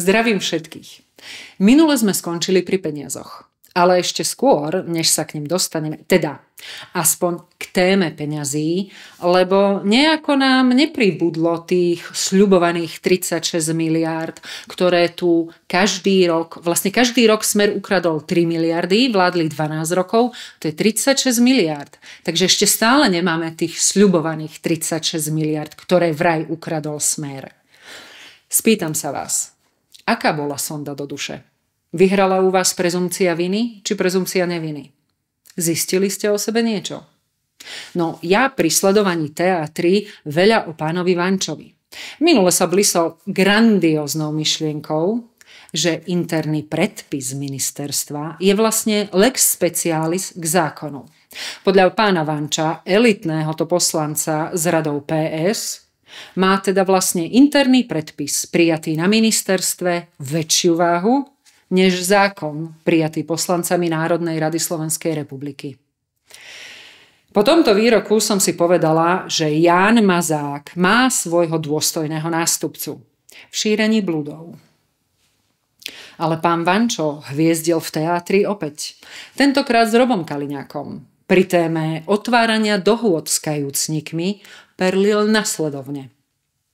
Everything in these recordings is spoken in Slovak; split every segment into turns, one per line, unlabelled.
Zdravím všetkých. Minule sme skončili pri peniazoch. Ale ešte skôr, než sa k ním dostaneme, teda aspoň k téme peňazí, lebo nejako nám nepribudlo tých sľubovaných 36 miliárd, ktoré tu každý rok, vlastne každý rok smer ukradol 3 miliardy, vládli 12 rokov, to je 36 miliárd. Takže ešte stále nemáme tých sľubovaných 36 miliard, ktoré vraj ukradol smer. Spýtam sa vás, Aká bola sonda do duše? Vyhrala u vás prezumcia viny či prezumcia neviny? Zistili ste o sebe niečo? No ja pri sledovaní TA3 veľa o pánovi Vančovi. Minule sa blisol grandióznou myšlienkou, že interný predpis ministerstva je vlastne lex specialis k zákonu. Podľa pána Vanča, elitného to poslanca z radou PS, má teda vlastne interný predpis prijatý na ministerstve väčšiu váhu než zákon prijatý poslancami Národnej rady Slovenskej republiky. Po tomto výroku som si povedala, že Ján Mazák má svojho dôstojného nástupcu v šírení bludov. Ale pán Vančo hviezdil v teatri opäť, tentokrát s Robom Kaliňákom, pri téme otvárania dohôd s kajúcnikmi perlil nasledovne.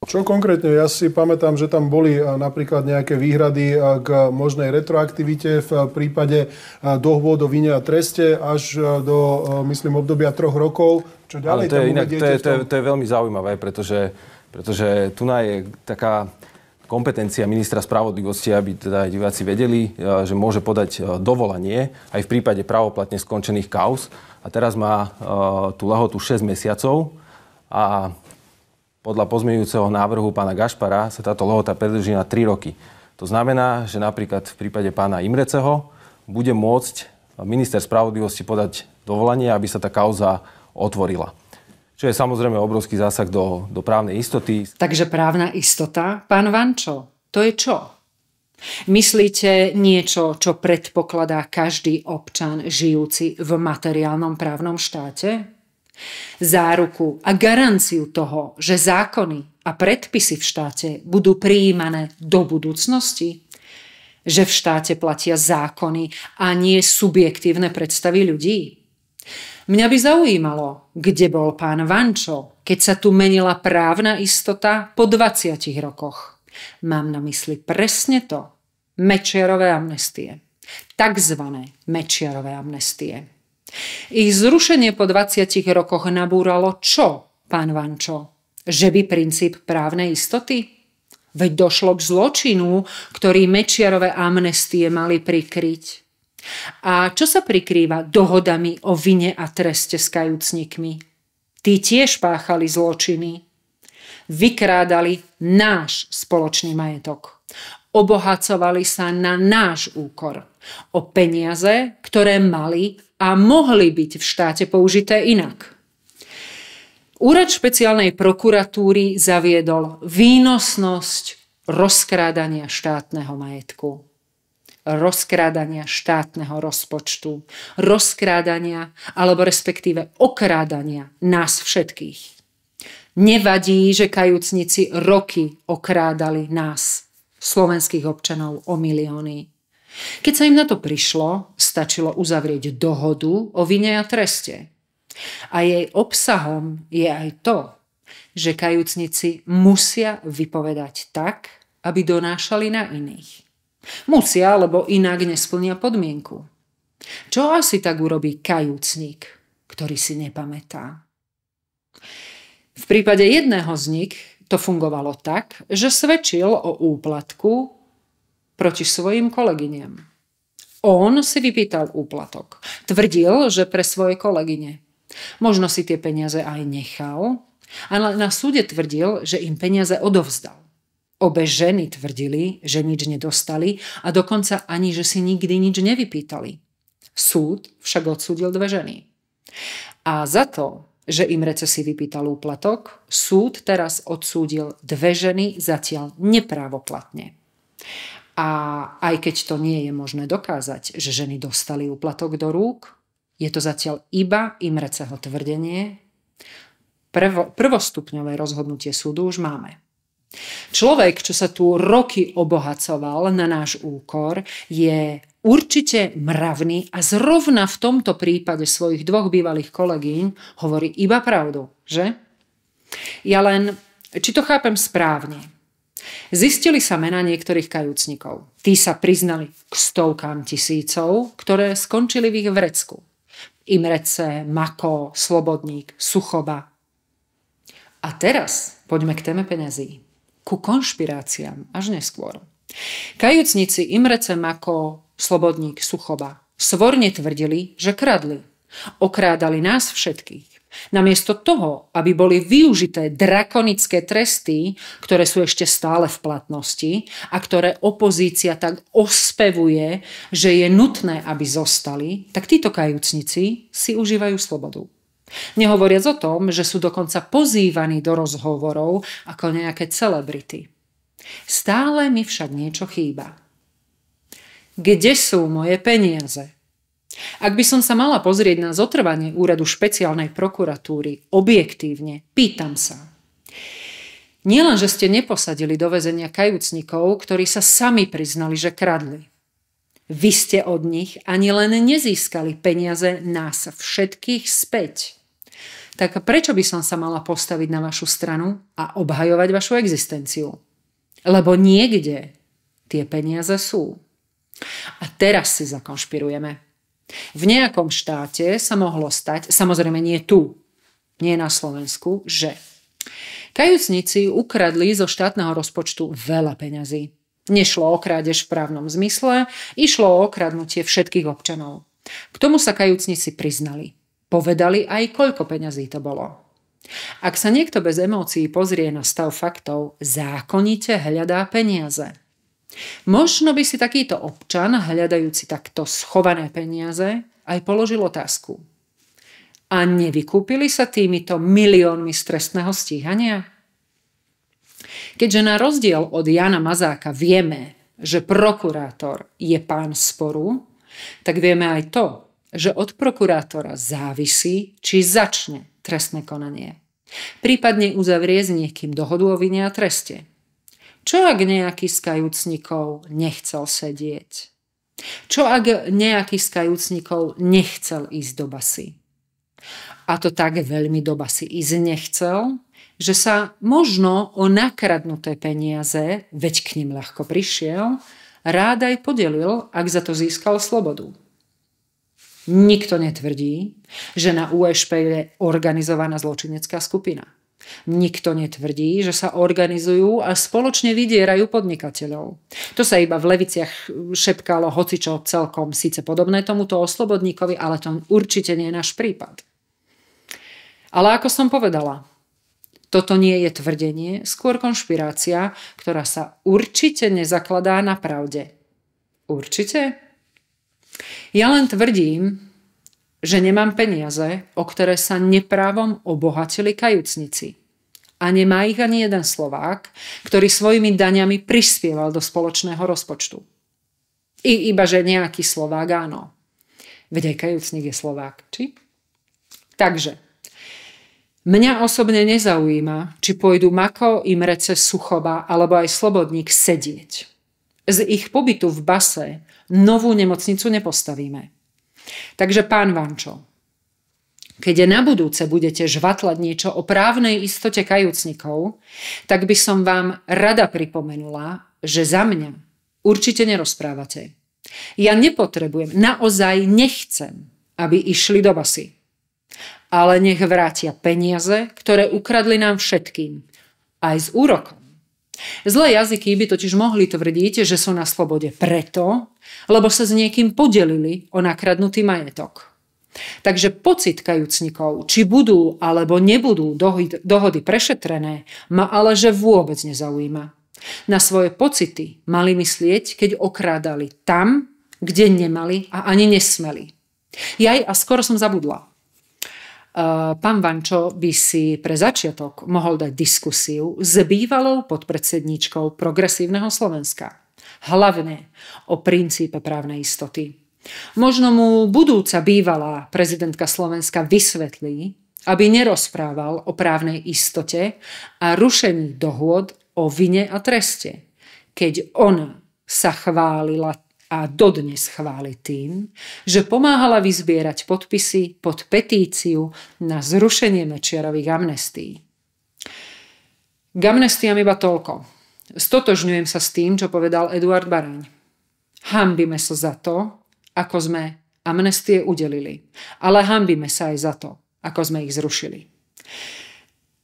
Čo konkrétne? Ja si pamätám, že tam boli napríklad nejaké výhrady k možnej retroaktivite v prípade dohôd o vine a treste až do, myslím, obdobia troch rokov. Čo ďalej Ale to je, inak, to, je, to, je, to je veľmi zaujímavé, pretože, pretože tu je taká kompetencia ministra spravodlivosti, aby teda aj diváci vedeli, e, že môže podať e, dovolanie aj v prípade pravoplatne skončených kaus. A teraz má e, tú lehotu 6 mesiacov a podľa pozmeňujúceho návrhu pána Gašpara sa táto lehota predlží na 3 roky. To znamená, že napríklad v prípade pána Imreceho bude môcť minister spravodlivosti podať dovolanie, aby sa tá kauza otvorila čo je samozrejme obrovský zásah do, do právnej istoty. Takže právna istota, pán Vančo, to je čo? Myslíte niečo, čo predpokladá každý občan žijúci v materiálnom právnom štáte? Záruku a garanciu toho, že zákony a predpisy v štáte budú prijímané do budúcnosti? Že v štáte platia zákony a nie subjektívne predstavy ľudí? Mňa by zaujímalo, kde bol pán Vančo, keď sa tu menila právna istota po 20 rokoch. Mám na mysli presne to. Mečiarové amnestie. Takzvané mečiarové amnestie. Ich zrušenie po 20 rokoch nabúralo čo, pán Vančo? Že by princíp právnej istoty? Veď došlo k zločinu, ktorý mečiarové amnestie mali prikryť. A čo sa prikrýva dohodami o vine a treste s kajúcnikmi? Tí tiež páchali zločiny. Vykrádali náš spoločný majetok. Obohacovali sa na náš úkor. O peniaze, ktoré mali a mohli byť v štáte použité inak. Úrad špeciálnej prokuratúry zaviedol výnosnosť rozkrádania štátneho majetku rozkrádania štátneho rozpočtu, rozkrádania alebo respektíve okrádania nás všetkých. Nevadí, že kajúcnici roky okrádali nás, slovenských občanov, o milióny. Keď sa im na to prišlo, stačilo uzavrieť dohodu o vine a treste. A jej obsahom je aj to, že kajúcnici musia vypovedať tak, aby donášali na iných Musia, lebo inak nesplnia podmienku. Čo asi tak urobí kajúcnik, ktorý si nepamätá? V prípade jedného z nich to fungovalo tak, že svedčil o úplatku proti svojim kolegyňam. On si vypýtal úplatok. Tvrdil, že pre svoje kolegyne. Možno si tie peniaze aj nechal, ale na súde tvrdil, že im peniaze odovzdal. Obe ženy tvrdili, že nič nedostali a dokonca ani, že si nikdy nič nevypýtali. Súd však odsúdil dve ženy. A za to, že im recesi vypýtal úplatok, súd teraz odsúdil dve ženy zatiaľ neprávoplatne. A aj keď to nie je možné dokázať, že ženy dostali úplatok do rúk, je to zatiaľ iba Imreceho tvrdenie. Prvo, prvostupňové rozhodnutie súdu už máme. Človek, čo sa tu roky obohacoval na náš úkor, je určite mravný a zrovna v tomto prípade svojich dvoch bývalých kolegyň hovorí iba pravdu, že? Ja len, či to chápem správne, Zistili sa mená niektorých kajúcnikov. Tí sa priznali k stovkám tisícov, ktoré skončili v ich vrecku. Imrece, Mako, Slobodník, Suchoba. A teraz poďme k téme peniazí ku konšpiráciám až neskôr. Kajúcnici Imrece Mako, Slobodník Suchoba svorne tvrdili, že kradli. Okrádali nás všetkých. Namiesto toho, aby boli využité drakonické tresty, ktoré sú ešte stále v platnosti a ktoré opozícia tak ospevuje, že je nutné, aby zostali, tak títo kajúcnici si užívajú slobodu. Nehovoriac o tom, že sú dokonca pozývaní do rozhovorov ako nejaké celebrity. Stále mi však niečo chýba. Kde sú moje peniaze? Ak by som sa mala pozrieť na zotrvanie úradu špeciálnej prokuratúry objektívne, pýtam sa. Nielen, že ste neposadili do väzenia kajúcnikov, ktorí sa sami priznali, že kradli – vy ste od nich ani len nezískali peniaze nás všetkých späť. Tak prečo by som sa mala postaviť na vašu stranu a obhajovať vašu existenciu? Lebo niekde tie peniaze sú. A teraz si zakonšpirujeme. V nejakom štáte sa mohlo stať, samozrejme nie tu, nie na Slovensku, že kajúcnici ukradli zo štátneho rozpočtu veľa peňazí. Nešlo o krádež v právnom zmysle, išlo o okradnutie všetkých občanov. K tomu sa kajúcnici priznali. Povedali aj, koľko peňazí to bolo. Ak sa niekto bez emócií pozrie na stav faktov, zákonite hľadá peniaze. Možno by si takýto občan, hľadajúci takto schované peniaze, aj položil otázku. A nevykúpili sa týmito miliónmi stresného stíhania? Keďže na rozdiel od Jana Mazáka vieme, že prokurátor je pán sporu, tak vieme aj to, že od prokurátora závisí, či začne trestné konanie. Prípadne uzavrie s niekým dohodu o vine a treste. Čo ak nejaký z kajúcnikov nechcel sedieť? Čo ak nejaký z kajúcnikov nechcel ísť do basy? A to tak veľmi do basy ísť nechcel, že sa možno o nakradnuté peniaze, veď k ním ľahko prišiel, rád aj podelil, ak za to získal slobodu. Nikto netvrdí, že na USP je organizovaná zločinecká skupina. Nikto netvrdí, že sa organizujú a spoločne vydierajú podnikateľov. To sa iba v leviciach šepkalo hocičo celkom síce podobné tomuto oslobodníkovi, ale to určite nie je náš prípad. Ale ako som povedala, toto nie je tvrdenie, skôr konšpirácia, ktorá sa určite nezakladá na pravde. Určite? Ja len tvrdím, že nemám peniaze, o ktoré sa neprávom obohatili kajúcnici. A nemá ich ani jeden Slovák, ktorý svojimi daňami prispieval do spoločného rozpočtu. I iba, že nejaký Slovák áno. Veď aj kajúcnik je Slovák, či? Takže, Mňa osobne nezaujíma, či pôjdu Mako, Imrece, suchoba alebo aj Slobodník sedieť. Z ich pobytu v base novú nemocnicu nepostavíme. Takže pán Vančo, keď na budúce budete žvatlať niečo o právnej istote kajúcnikov, tak by som vám rada pripomenula, že za mňa určite nerozprávate. Ja nepotrebujem, naozaj nechcem, aby išli do basy ale nech vrátia peniaze, ktoré ukradli nám všetkým. Aj s úrokom. Zlé jazyky by totiž mohli tvrdiť, že sú na slobode preto, lebo sa s niekým podelili o nakradnutý majetok. Takže pocit kajúcnikov, či budú alebo nebudú dohody, prešetrené, ma ale že vôbec nezaujíma. Na svoje pocity mali myslieť, keď okrádali tam, kde nemali a ani nesmeli. Jaj a skoro som zabudla. Eh, pán Vančo by si pre začiatok mohol dať diskusiu s bývalou podpredsedničkou Progresívneho Slovenska. Hlavne o princípe právnej istoty. Možno mu budúca bývalá prezidentka Slovenska vysvetlí, aby nerozprával o právnej istote a rušení dohôd o vine a treste, keď ona sa chválila a dodnes chváli tým, že pomáhala vyzbierať podpisy pod petíciu na zrušenie Mečiarových amnestí. K amnestiam iba toľko. Stotožňujem sa s tým, čo povedal Eduard Baraň. Hambíme sa za to, ako sme amnestie udelili, ale hambíme sa aj za to, ako sme ich zrušili.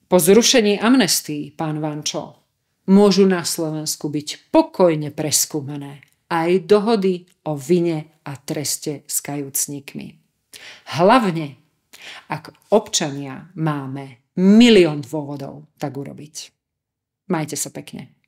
Po zrušení amnestí, pán Vančo, môžu na Slovensku byť pokojne preskúmané aj dohody o vine a treste s kajúcnikmi. Hlavne, ak občania máme milión dôvodov tak urobiť. Majte sa pekne.